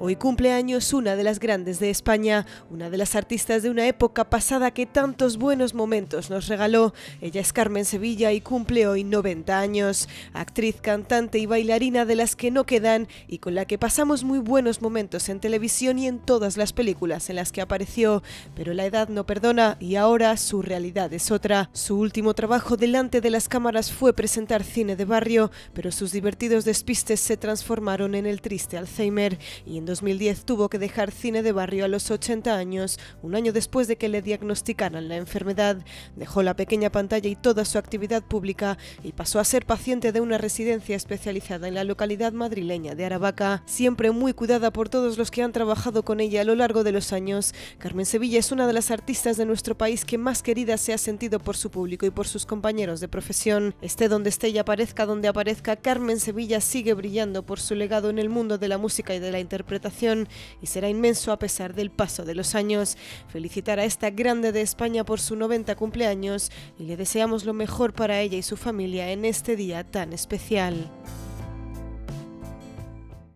Hoy cumple años una de las grandes de España, una de las artistas de una época pasada que tantos buenos momentos nos regaló. Ella es Carmen Sevilla y cumple hoy 90 años, actriz, cantante y bailarina de las que no quedan y con la que pasamos muy buenos momentos en televisión y en todas las películas en las que apareció. Pero la edad no perdona y ahora su realidad es otra. Su último trabajo delante de las cámaras fue presentar cine de barrio, pero sus divertidos despistes se transformaron en el triste Alzheimer y en 2010 tuvo que dejar cine de barrio a los 80 años, un año después de que le diagnosticaran la enfermedad. Dejó la pequeña pantalla y toda su actividad pública y pasó a ser paciente de una residencia especializada en la localidad madrileña de Aravaca, siempre muy cuidada por todos los que han trabajado con ella a lo largo de los años. Carmen Sevilla es una de las artistas de nuestro país que más querida se ha sentido por su público y por sus compañeros de profesión. Esté donde esté y aparezca donde aparezca, Carmen Sevilla sigue brillando por su legado en el mundo de la música y de la interpretación y será inmenso a pesar del paso de los años. Felicitar a esta grande de España por su 90 cumpleaños y le deseamos lo mejor para ella y su familia en este día tan especial.